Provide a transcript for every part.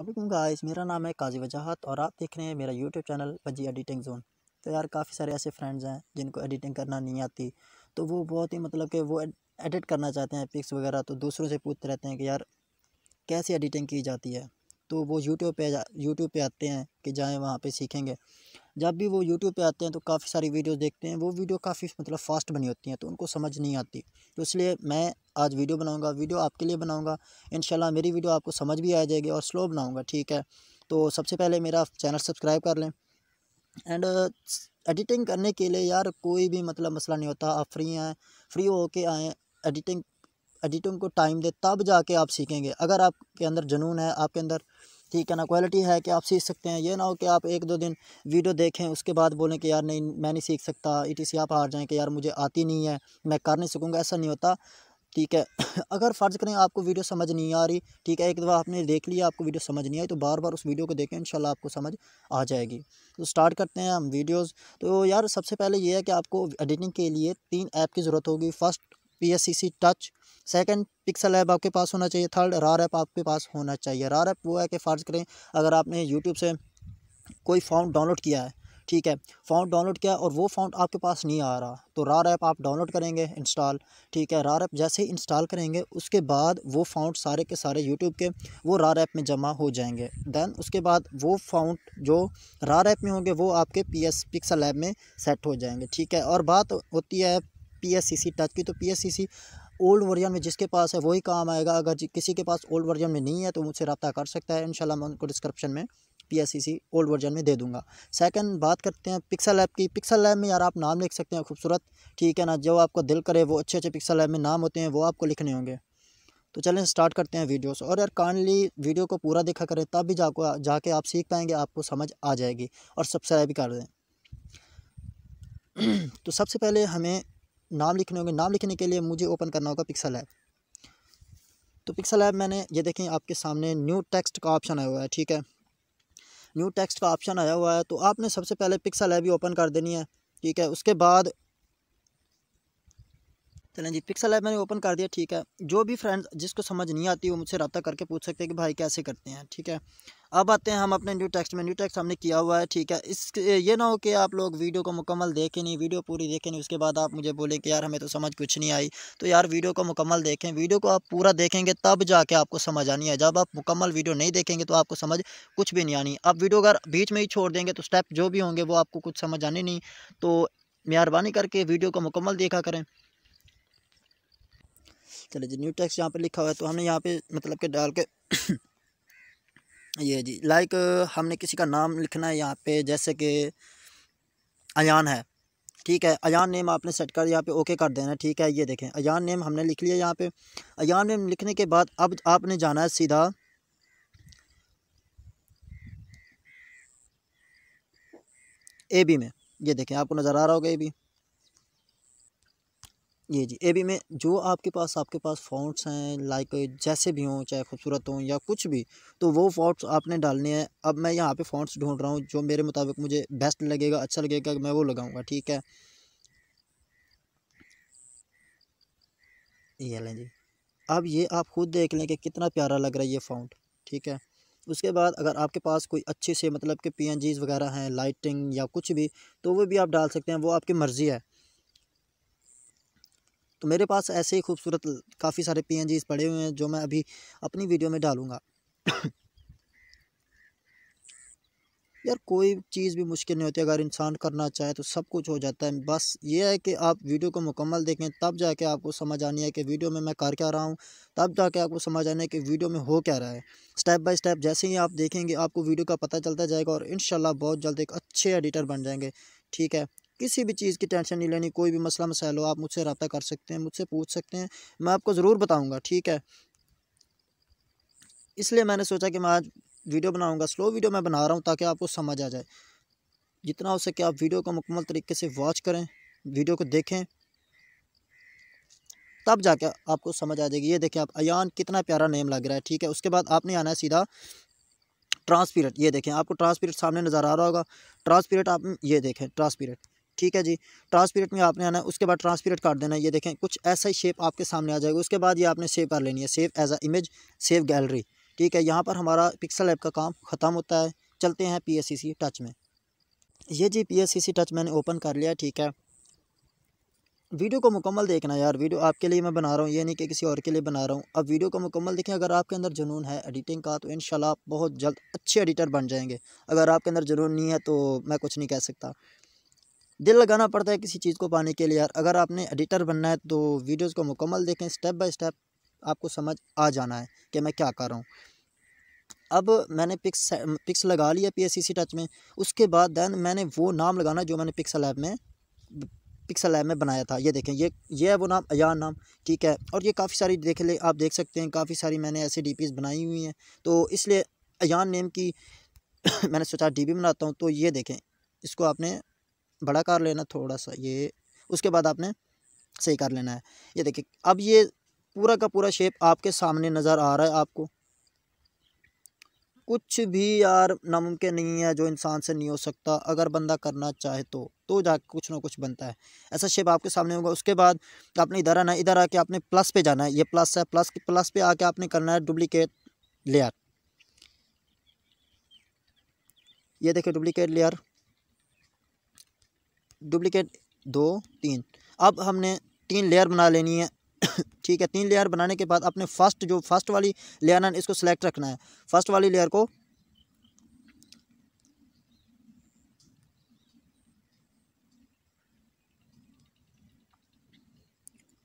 अभी गाइस मेरा नाम है काजी वजाहत और आप देख रहे हैं मेरा YouTube channel Baji Editing Zone तो यार काफ़ी सारे ऐसे फ्रेंड्स हैं जिनको एडिटिंग करना नहीं आती तो वो बहुत ही मतलब कि वो एडिट करना चाहते हैं पिक्स वगैरह तो दूसरों से पूछते रहते हैं कि यार कैसे एडिटिंग की जाती है तो वो यूट्यूब पे यूट्यूब पर आते हैं कि जाएँ वहाँ पर सीखेंगे जब भी वो यूट्यूब पे आते हैं तो काफ़ी सारी वीडियोस देखते हैं वो वीडियो काफ़ी मतलब फास्ट बनी होती हैं तो उनको समझ नहीं आती तो इसलिए मैं आज वीडियो बनाऊँगा वीडियो आपके लिए बनाऊँगा इन मेरी वीडियो आपको समझ भी आ जाएगी और स्लो बनाऊँगा ठीक है तो सबसे पहले मेरा चैनल सब्सक्राइब कर लें एंड एडिटिंग करने के लिए यार कोई भी मतलब मसला नहीं होता आप फ्री आएँ फ्री हो के आएँ एडिटिंग एडिटिंग को टाइम दें तब जाके आप सीखेंगे अगर आपके अंदर जुनून है आपके अंदर ठीक है ना क्वालिटी है कि आप सीख सकते हैं ये ना हो कि आप एक दो दिन वीडियो देखें उसके बाद बोलें कि यार नहीं मैं नहीं सीख सकता ई टी आप हार जाएँ कि यार मुझे आती नहीं है मैं कर नहीं सकूँगा ऐसा नहीं होता ठीक है अगर फ़र्ज़ करें आपको वीडियो समझ नहीं आ रही ठीक है एक दफ़ा आपने देख लिया आपको वीडियो समझ नहीं आई तो बार बार उस वीडियो को देखें इंशाल्लाह आपको समझ आ जाएगी तो स्टार्ट करते हैं हम वीडियोस तो यार सबसे पहले ये है कि आपको एडिटिंग के लिए तीन ऐप की ज़रूरत होगी first P S C C touch second pixel app आपके पास होना चाहिए थर्ड रार ऐप आपके पास होना चाहिए रार ऐप वो है कि फ़र्ज़ करें अगर आपने यूट्यूब से कोई फ़ॉर्म डाउनलोड किया है ठीक है फॉर्म डाउनलोड किया और वो फॉर्म आपके पास नहीं आ रहा तो रार ऐप आप डाउनलोड करेंगे इंस्टॉल ठीक है रार ऐप जैसे ही इंस्टॉल करेंगे उसके बाद वो फॉर्म सारे के सारे यूट्यूब के वो रार ऐप में जमा हो जाएंगे दैन उसके बाद वो फॉर्म जो रार ऐप में होंगे वो आपके पी एस पिक्सल ऐप में सेट हो जाएंगे ठीक है और बात होती है P S C C touch की तो P S C C old version में जिसके पास है वही काम आएगा अगर किसी के पास ओल्ड वर्जन में नहीं है तो मुझसे रब्ता कर सकता है इनशाला मैं उनको डिस्क्रिप्शन में P S C C old version में दे दूंगा सेकंड बात करते हैं पिक्सल ऐप की पिक्सल ऐप में यार आप नाम लिख सकते हैं खूबसूरत ठीक है ना जो आपको दिल करे वो अच्छे अच्छे पिक्सल ऐप में नाम होते हैं वो आपको लिखने होंगे तो चलें स्टार्ट करते हैं वीडियोस और यार काइंडली वीडियो को पूरा देखा करें तब भी जाको जाके आप सीख पाएंगे आपको समझ आ जाएगी और सब्सक्राइब भी कर दें तो सबसे पहले हमें नाम लिखने होंगे नाम लिखने के लिए मुझे ओपन करना होगा पिक्सल ऐप तो पिक्सल ऐप मैंने ये देखें आपके सामने न्यू टेक्स्ट का ऑप्शन आया हुआ है ठीक है न्यू टेक्स्ट का ऑप्शन आया हुआ है तो आपने सबसे पहले पिक्सल ऐप ही ओपन कर देनी है ठीक है उसके बाद चलें जी पिक्सल ऐप मैंने ओपन कर दिया ठीक है जो भी फ्रेंड्स जिसको समझ नहीं आती वो मुझसे रब्ता करके पूछ सकते हैं कि भाई कैसे करते हैं ठीक है अब आते हैं हम अपने न्यू टेक्स्ट में न्यू टेक्स्ट हमने किया हुआ है ठीक है इस ये ना हो कि आप लोग वीडियो को मुकम्मल देखें नहीं वीडियो पूरी देखें नहीं उसके बाद आप मुझे बोले कि यार हमें तो समझ कुछ नहीं आई तो यार वीडियो को मुकम्मल देखें वीडियो को आप पूरा देखेंगे तब जाके आपको समझ आनी है जब आप मुकम्मल वीडियो नहीं देखेंगे तो आपको समझ कुछ भी नहीं आनी आप वीडियो अगर बीच में ही छोड़ देंगे तो स्टेप जो भी होंगे वो आपको कुछ समझ आने नहीं तो मेहरबानी करके वीडियो को मुकम्मल देखा करें चलिए जी न्यू टैक्स यहाँ पे लिखा हुआ है तो हमने यहाँ पे मतलब के डाल के ये जी लाइक हमने किसी का नाम लिखना है यहाँ पे जैसे कि अजान है ठीक है अजान नेम आपने सेट कर यहाँ पे ओके कर देना ठीक है ये देखें अजान नेम हमने लिख लिया यहाँ पे अजान नेम लिखने के बाद अब आपने जाना है सीधा ए बी में ये देखें आपको नज़र आ रहा होगा ए बी ये जी ए बी में जो आपके पास आपके पास फॉन्ट्स हैं लाइक जैसे भी हों चाहे खूबसूरत हों या कुछ भी तो वो फॉन्ट्स आपने डालने हैं अब मैं यहाँ पे फॉन्ट्स ढूंढ रहा हूँ जो मेरे मुताबिक मुझे बेस्ट लगेगा अच्छा लगेगा मैं वो लगाऊंगा ठीक है ये लें जी अब ये आप खुद देख लें कि कितना प्यारा लग रहा है ये फ़ॉन्ट ठीक है उसके बाद अगर आपके पास कोई अच्छे से मतलब कि पी वगैरह हैं लाइटिंग या कुछ भी तो वो भी आप डाल सकते हैं वो आपकी मर्ज़ी है तो मेरे पास ऐसे ही खूबसूरत काफ़ी सारे पी पड़े हुए हैं जो मैं अभी अपनी वीडियो में डालूँगा यार कोई चीज़ भी मुश्किल नहीं होती अगर इंसान करना चाहे तो सब कुछ हो जाता है बस ये है कि आप वीडियो को मुकम्मल देखें तब जाके आपको समझ आनी है कि वीडियो में मैं कर क्या रहा हूँ तब जाके आपको समझ आना है कि वीडियो में हो क्या रहा है स्टेप बाय स्टेप जैसे ही आप देखेंगे आपको वीडियो का पता चलता जाएगा और इन बहुत जल्द एक अच्छे एडिटर बन जाएंगे ठीक है किसी भी चीज़ की टेंशन नहीं लेनी कोई भी मसला मसाइल हो आप मुझसे रबता कर सकते हैं मुझसे पूछ सकते हैं मैं आपको ज़रूर बताऊँगा ठीक है इसलिए मैंने सोचा कि मैं आज वीडियो बनाऊँगा स्लो वीडियो मैं बना रहा हूँ ताकि आपको समझ आ जाए जितना हो सके आप वीडियो को मुकम्मल तरीके से वॉच करें वीडियो को देखें तब जाके आपको समझ आ जाएगी ये देखें आप अन कितना प्यारा नेम लग रहा है ठीक है उसके बाद आपने आना है सीधा ट्रांसपीरेट ये देखें आपको ट्रांसपीरियट सामने नज़र आ रहा होगा ट्रांसपीरियट आप ये देखें ट्रांसपीरियट ठीक है जी ट्रांसपीरेट में आपने आना है उसके बाद ट्रांसपीरियट काट देना है ये देखें कुछ ऐसा ही शेप आपके सामने आ जाएगा उसके बाद ये आपने सेव कर लेनी है save as a image save gallery ठीक है यहाँ पर हमारा पिक्सल ऐप का काम ख़त्म होता है चलते हैं पी टच में ये जी पी टच मैंने ओपन कर लिया ठीक है वीडियो को मुकम्मल देखना यार वीडियो आपके लिए मैं बना रहा हूँ ये नहीं कि किसी और के लिए बना रहा हूँ अब वीडियो को मुकम्मल देखें अगर आपके अंदर जुनून है एडिटिंग का तो इन आप बहुत जल्द अच्छे एडिटर बन जाएंगे अगर आपके अंदर जुनून नहीं है तो मैं कुछ नहीं कह सकता दिल लगाना पड़ता है किसी चीज़ को पाने के लिए यार अगर आपने एडिटर बनना है तो वीडियोज़ को मुकम्मल देखें स्टेप बाय स्टेप आपको समझ आ जाना है कि मैं क्या कर रहा हूँ अब मैंने पिक्स पिक्स लगा लिया पी टच में उसके बाद दैन मैंने वो नाम लगाना जो मैंने पिक्सल ऐप में पिक्सल ऐप में बनाया था ये देखें ये ये है वो नाम अजान नाम ठीक है और ये काफ़ी सारी देख ले आप देख सकते हैं काफ़ी सारी मैंने ऐसी डी बनाई हुई हैं तो इसलिए अजान नेम की मैंने सोचा डी बनाता हूँ तो ये देखें इसको आपने बड़ा कार लेना थोड़ा सा ये उसके बाद आपने सही कर लेना है ये देखिए अब ये पूरा का पूरा शेप आपके सामने नज़र आ रहा है आपको कुछ भी यार नामुमकिन नहीं है जो इंसान से नहीं हो सकता अगर बंदा करना चाहे तो तो जा कुछ ना कुछ बनता है ऐसा शेप आपके सामने होगा उसके बाद आपने इधर आना इधर आके आपने प्लस पे जाना है ये प्लस है प्लस प्लस पे आके आपने करना है डुप्लीकेट लेयर ये देखिए डुप्लीकेट लेयर डुप्लिकेट दो तीन अब हमने तीन लेयर बना लेनी है ठीक है तीन लेयर बनाने के बाद अपने फर्स्ट जो फर्स्ट वाली लेयर है इसको सेलेक्ट रखना है फर्स्ट वाली लेयर को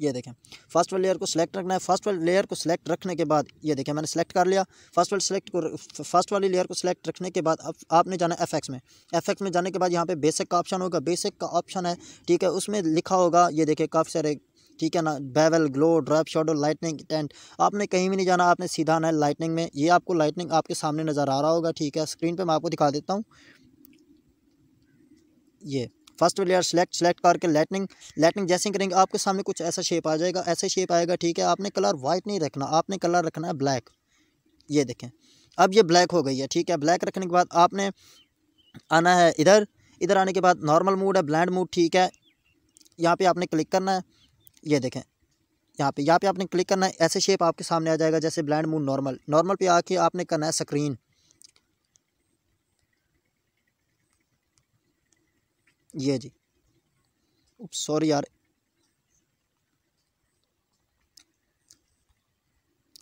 ये देखें फर्स्ट वाले लेयर को सिलेक्ट रखना है फर्स्ट वाले लेयर को सिलेक्ट रखने के बाद ये देखें मैंने सेलेक्ट कर लिया फर्स्ट वाले सेलेक्ट को फर्स्ट वाली लेयर को सिलेक्ट रखने के बाद अब आपने जाना है एफ में एफ में जाने के बाद यहाँ पे बेसिक का ऑप्शन होगा बेसिक का ऑप्शन है ठीक है उसमें लिखा होगा ये देखें काफ़ी सारे ठीक है ना bevel glow drop shadow lightning tint आपने कहीं भी नहीं जाना आपने सीधा ना लाइटनिंग में ये आपको लाइटनिंग आपके सामने नज़र आ रहा होगा ठीक है स्क्रीन पर मैं आपको दिखा देता हूँ ये फर्स्ट लेयर सेलेक्ट सेलेक्ट करके लाइटनिंग लाइटनिंग जैसे करेंगे आपके सामने कुछ ऐसा शेप आ जाएगा ऐसा शेप आएगा ठीक है आपने कलर वाइट नहीं रखना आपने कलर रखना है ब्लैक ये देखें अब ये ब्लैक हो गई है ठीक है ब्लैक रखने के बाद आपने आना है इधर इधर आने के बाद नॉर्मल मूड है ब्लैंड मूड ठीक है यहाँ पे आपने क्लिक करना है ये देखें यहाँ पे यहाँ पे आपने क्लिक करना है ऐसे शेप आपके सामने आ जाएगा जैसे ब्लैंड मूड नॉर्मल नॉर्मल पे आके आपने करना है स्क्रीन ये जी सॉरी यार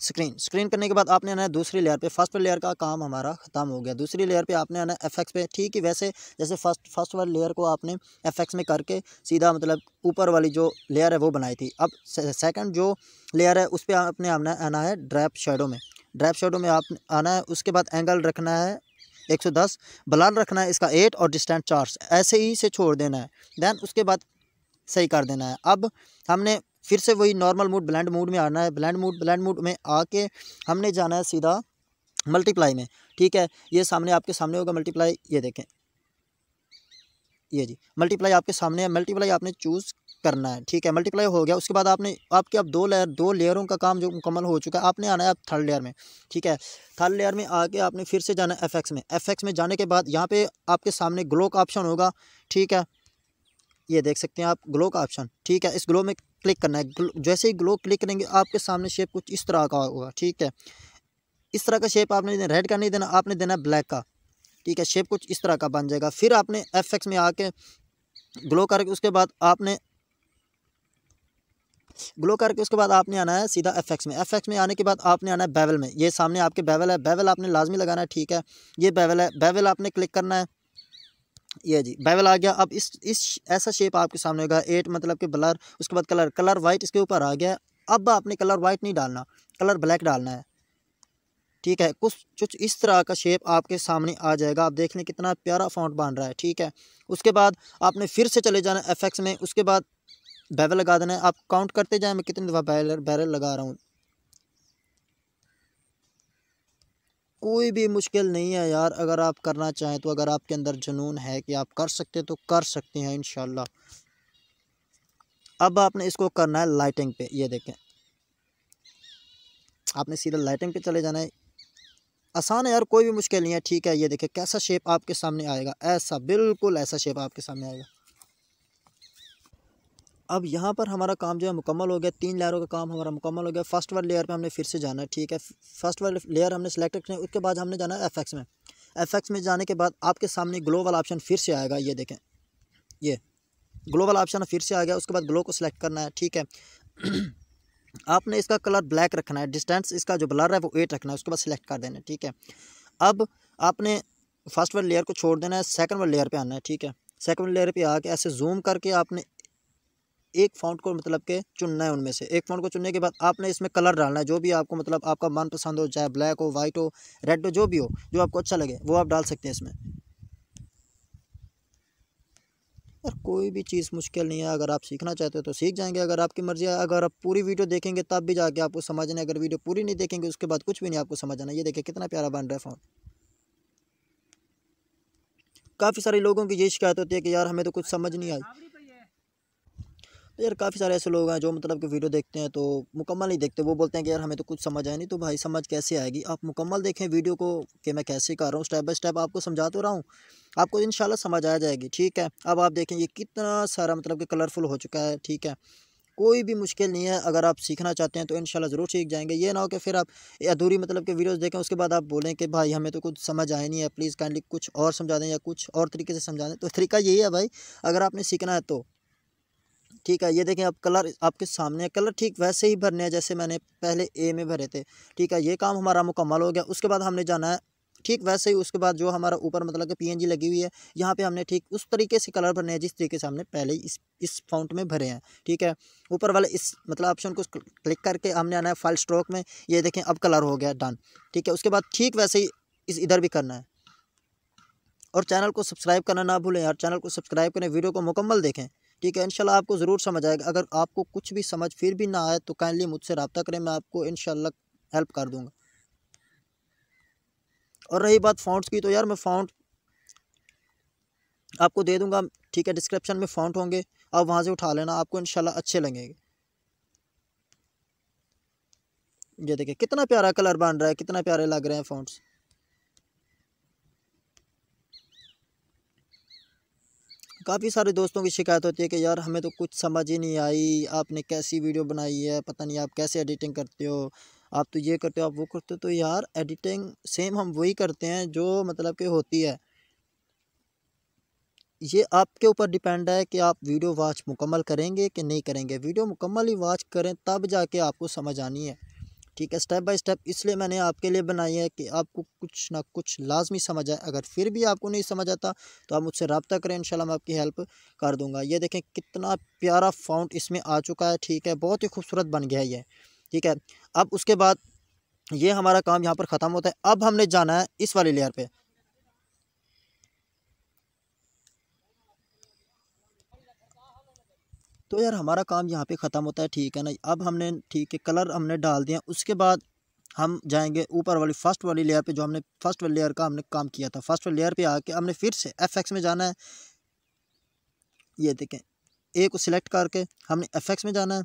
स्क्रीन स्क्रीन करने के बाद आपने आना है दूसरी लेयर पे फर्स्ट लेयर का काम हमारा ख़त्म हो गया दूसरी लेयर पे आपने आना है एफ पे ठीक ही वैसे जैसे फर्स्ट फर्स्ट वाली लेयर को आपने एफ में करके सीधा मतलब ऊपर वाली जो लेयर है वो बनाई थी अब सेकंड जो लेयर है उस पर आपने आना है ड्रैप शेडो में ड्रैप शेडो में आप आना है उसके बाद एंगल रखना है एक सौ दस बलान रखना है इसका एट और डिस्टेंट चार्ज ऐसे ही से छोड़ देना है दैन उसके बाद सही कर देना है अब हमने फिर से वही नॉर्मल मूड ब्लैंड मूड में आना है ब्लैंड मूड ब्लैंड मूड में आके हमने जाना है सीधा मल्टीप्लाई में ठीक है ये सामने आपके सामने होगा मल्टीप्लाई ये देखें ये जी मल्टीप्लाई आपके सामने है मल्टीप्लाई आपने चूज़ करना है ठीक है मल्टीप्लाई हो गया उसके बाद आपने आपके अब आप दो लेयर दो लेयरों का काम जो मुकम्मल हो चुका है आपने आना है आप थर्ड लेयर में ठीक है थर्ड लेयर में आके आपने फिर से जाना है एफ में एफ में जाने के बाद यहाँ पर आपके सामने ग्लो का ऑप्शन होगा ठीक है ये देख सकते हैं आप ग्लो का ऑप्शन ठीक है इस ग्लो में क्लिक करना है जैसे ही ग्लो क्लिक करेंगे आपके सामने शेप कुछ इस तरह का होगा ठीक है इस तरह का शेप आपने देना रेड का नहीं देना आपने देना ब्लैक का ठीक है शेप कुछ इस तरह का बन जाएगा फिर आपने एफ में आके ग्लो करके उसके बाद आपने ग्लो करके उसके बाद आपने आना है सीधा एफ में एफ में आने के बाद आपने आना है बेवल में ये सामने आपके बेवल है बेवल आपने लाजमी लगाना है ठीक है ये बेवल है बेवल आपने क्लिक करना है ये जी बेवल आ गया अब इस इस ऐसा शेप आपके सामने होगा एट मतलब कि ब्लर उसके बाद कलर कलर वाइट इसके ऊपर आ गया अब आपने कलर वाइट नहीं डालना कलर ब्लैक डालना है ठीक है कुछ कुछ इस तरह का शेप आपके सामने आ जाएगा आप देख लें कितना प्यारा फॉन्ट बन रहा है ठीक है उसके बाद आपने फिर से चले जाना एफ में उसके बाद बैरल लगा देना है आप काउंट करते जाएं मैं कितनी दफ़ा बैरल बैरल लगा रहा हूँ कोई भी मुश्किल नहीं है यार अगर आप करना चाहें तो अगर आपके अंदर जुनून है कि आप कर सकते तो कर सकते हैं इन अब आपने इसको करना है लाइटिंग पे ये देखें आपने सीधा लाइटिंग पे चले जाना है आसान है यार कोई भी मुश्किल नहीं है ठीक है ये देखें कैसा शेप आपके सामने आएगा ऐसा बिल्कुल ऐसा शेप आपके सामने आएगा अब यहाँ पर हमारा काम जो है मुकम्मल हो गया तीन लेयरों का काम हमारा मुकम्मल हो गया फर्स्ट वाले लेयर पे हमने फिर से जाना है ठीक है फर्स्ट वाले लेयर हमने सेलेक्ट रखना है उसके बाद हमने जाना है एफ में एफ में जाने के बाद आपके सामने ग्लो वाला ऑप्शन फिर से आएगा ये देखें ये ग्लो वाला ऑप्शन फिर से आ गया उसके बाद ग्लो को सिलेक्ट करना है ठीक है आपने इसका कलर ब्लैक रखना है डिस्टेंस इसका जो ब्लर है वो एट रखना है उसके बाद सेलेक्ट कर देना है ठीक है अब आपने फर्स्ट वाले लेयर को छोड़ देना है सेकेंड वाले लेयर पर आना है ठीक है सेकेंड लेयर पे आके ऐसे जूम करके आपने एक फाउंट को मतलब के चुनना है उनमें से एक फाउंट को चुनने के बाद आपने इसमें कलर डालना है जो भी आपको मतलब आपका मनपसंद हो चाहे ब्लैक हो वाइट हो रेड हो जो भी हो जो आपको अच्छा लगे वो आप डाल सकते हैं इसमें यार कोई भी चीज़ मुश्किल नहीं है अगर आप सीखना चाहते हो तो सीख जाएंगे अगर आपकी मर्ज़ी है अगर आप पूरी वीडियो देखेंगे तब भी जाके आपको समझना है अगर वीडियो पूरी नहीं देखेंगे उसके बाद कुछ भी नहीं आपको समझ आना ये देखिए कितना प्यारा बन रहा है फ़ोन काफ़ी सारे लोगों की ये शिकायत होती है कि यार हमें तो कुछ समझ नहीं आई यार काफ़ी सारे ऐसे लोग हैं जो मतलब कि वीडियो देखते हैं तो मुकम्मल नहीं देखते वो बोलते हैं कि यार हमें तो कुछ समझ आए नहीं तो भाई समझ कैसे आएगी आप मुकम्मल देखें वीडियो को कि मैं कैसे कर रहा हूँ स्टेप बाय स्टेप आपको समझा तो रहा हूँ आपको इन समझ आ जाएगी ठीक है अब आप देखें ये कितना सारा मतलब कि कलरफुल हो चुका है ठीक है कोई भी मुश्किल नहीं है अगर आप सीखना चाहते हैं तो इन ज़रूर सीख जाएंगे ये ना हो कि फिर आप अधूरी मतलब के वीडियोस देखें उसके बाद आप बोलें कि भाई हमें तो कुछ समझ आए नहीं है प्लीज़ काइंडली कुछ और समझा दें या कुछ और तरीके से समझा दें तो तरीका यही है भाई अगर आपने सीखना है तो ठीक है ये देखें अब कलर आपके सामने कलर ठीक वैसे ही भरने हैं जैसे मैंने पहले ए में भरे थे ठीक है ये काम हमारा मुकम्मल हो गया उसके बाद हमने जाना है ठीक वैसे ही उसके बाद जो हमारा ऊपर मतलब कि पीएनजी लगी हुई है यहाँ पे हमने ठीक उस तरीके से कलर भरने हैं जिस तरीके से हमने पहले इस इस फाउंट में भरे हैं ठीक है ऊपर वाले इस मतलब ऑप्शन को क्लिक करके हमने आना है फाइल स्ट्रोक में ये देखें अब कलर हो गया डन ठीक है उसके बाद ठीक वैसे ही इस इधर भी करना है और चैनल को सब्सक्राइब करना ना भूलें यार चैनल को सब्सक्राइब करें वीडियो को मुकम्मल देखें ठीक है इनशाला आपको ज़रूर समझ आएगा अगर आपको कुछ भी समझ फिर भी ना आए तो काइंडली मुझसे रबता करें मैं आपको इनशाला हेल्प कर दूँगा और रही बात फाउंड्स की तो यार मैं फाउंड आपको दे दूँगा ठीक है डिस्क्रिप्शन में फाउंड होंगे आप वहाँ से उठा लेना आपको इनशाला अच्छे लगेंगे ये देखिए कितना प्यारा कलर बन रहा है कितना प्यारे लग रहे हैं फाउंड्स काफ़ी सारे दोस्तों की शिकायत होती है कि यार हमें तो कुछ समझ ही नहीं आई आपने कैसी वीडियो बनाई है पता नहीं आप कैसे एडिटिंग करते हो आप तो ये करते हो आप वो करते हो तो यार एडिटिंग सेम हम वही करते हैं जो मतलब कि होती है ये आपके ऊपर डिपेंड है कि आप वीडियो वॉच मुकम्मल करेंगे कि नहीं करेंगे वीडियो मुकम्मल ही वॉच करें तब जाके आपको समझ आनी है ठीक है स्टेप बाय स्टेप इसलिए मैंने आपके लिए बनाई है कि आपको कुछ ना कुछ लाजमी समझ आए अगर फिर भी आपको नहीं समझ आता तो आप मुझसे रबता करें इंशाल्लाह मैं आपकी हेल्प कर दूंगा ये देखें कितना प्यारा फाउंट इसमें आ चुका है ठीक है बहुत ही खूबसूरत बन गया ये ठीक है अब उसके बाद ये हमारा काम यहाँ पर ख़त्म होता है अब हमने जाना है इस वाली लेयर पर तो यार हमारा काम यहाँ पे ख़त्म होता है ठीक है ना अब हमने ठीक है कलर हमने डाल दिया उसके बाद हम जाएंगे ऊपर वाली फर्स्ट वाली लेयर पे जो हमने फर्स्ट वाली लेयर का हमने काम किया था फर्स्ट वाली लेयर पे आके हमने फिर से एफ में जाना है ये देखें ए को सिलेक्ट करके हमने एफ में जाना है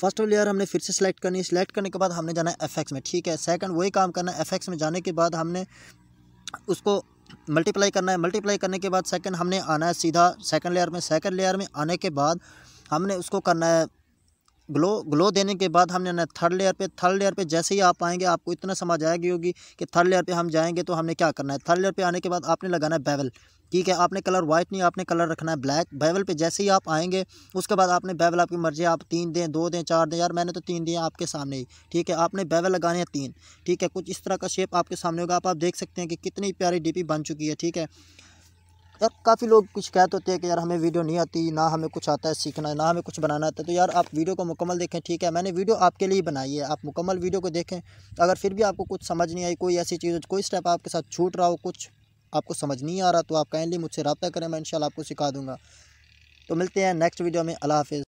फर्स्ट लेयर हमने फिर से सिलेक्ट करनी है सिलेक्ट करने के बाद हमने जाना है एफ एक्स में ठीक है सेकंड वही काम करना है एफ एक्स में जाने के बाद हमने उसको मल्टीप्लाई करना है मल्टीप्लाई करने के बाद सेकंड हमने आना है सीधा सेकंड लेयर में सेकंड लेयर में आने के बाद हमने उसको करना है ग्लो ग्लो देने के बाद हमने ना थर्ड लेयर पे थर्ड लेयर पे जैसे ही आप आएंगे आपको इतना समझ आएगी होगी कि थर्ड लेयर पे हम जाएंगे तो हमने क्या करना है थर्ड लेयर पे आने के बाद आपने लगाना है बेवल ठीक है आपने कलर वाइट नहीं आपने कलर रखना है ब्लैक बैवल पे जैसे ही आप आएंगे उसके बाद आपने बैवल आपकी मर्जी आप तीन दें दो दें चार दें यार मैंने तो तीन दिए आपके सामने ही ठीक है आपने बैवल लगाने हैं तीन ठीक है कुछ इस तरह का शेप आपके सामने होगा आप, आप देख सकते हैं कि कितनी प्यारी डीपी बन चुकी है ठीक है यार काफ़ी लोग कुछ कहते होते हैं कि यार हमें वीडियो नहीं आती ना हमें कुछ आता है सीखना ना हमें कुछ बनाना आता है तो यार आप वीडियो को मुकम्मल देखें ठीक है मैंने वीडियो आपके लिए बनाई है आप मुकम्मल वीडियो को देखें अगर फिर भी आपको कुछ समझ नहीं आई कोई ऐसी चीज़ कोई स्टेप आपके साथ छूट रहा हो कुछ आपको समझ नहीं आ रहा तो आप काइंडली मुझसे रब्ता करें मैं इन आपको सिखा दूँगा तो मिलते हैं नेक्स्ट वीडियो में अला हाफिज़